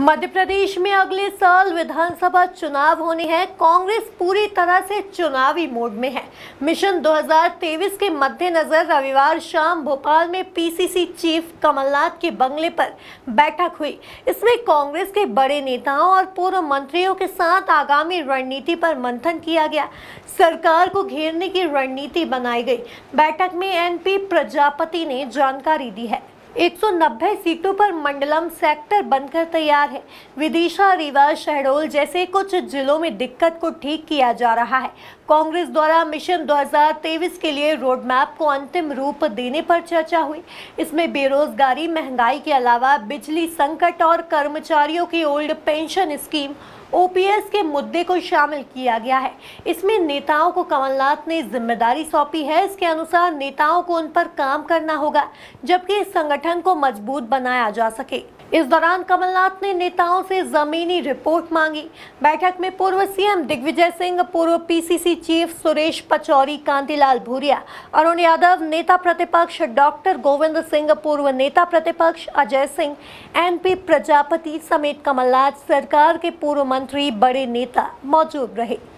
मध्य प्रदेश में अगले साल विधानसभा चुनाव होने हैं कांग्रेस पूरी तरह से चुनावी मोड में है मिशन 2023 के मद्देनजर रविवार शाम भोपाल में पीसीसी चीफ कमलनाथ के बंगले पर बैठक हुई इसमें कांग्रेस के बड़े नेताओं और पूर्व मंत्रियों के साथ आगामी रणनीति पर मंथन किया गया सरकार को घेरने की रणनीति बनाई गई बैठक में एन प्रजापति ने जानकारी दी है 190 सीटों पर मंडलम सेक्टर बनकर तैयार है विदिशा रीवा शहडोल जैसे कुछ जिलों में दिक्कत को ठीक किया जा रहा है कांग्रेस द्वारा मिशन 2023 के लिए रोड मैप को अंतिम रूप देने पर चर्चा हुई इसमें बेरोजगारी महंगाई के अलावा बिजली संकट और कर्मचारियों की ओल्ड पेंशन स्कीम ओपीएस के मुद्दे को शामिल किया गया है इसमें नेताओं को कमलनाथ ने जिम्मेदारी सौंपी है इसके अनुसार नेताओं को उन पर काम करना होगा जबकि इस संगठन को मजबूत बनाया जा सके इस दौरान कमलनाथ ने नेताओं से जमीनी रिपोर्ट मांगी बैठक में पूर्व सीएम दिग्विजय सिंह पूर्व पीसीसी चीफ सुरेश पचौरी कांतिलाल भूरिया अरुण यादव नेता प्रतिपक्ष डॉक्टर गोविंद सिंह पूर्व नेता प्रतिपक्ष अजय सिंह एनपी प्रजापति समेत कमलनाथ सरकार के पूर्व मंत्री बड़े नेता मौजूद रहे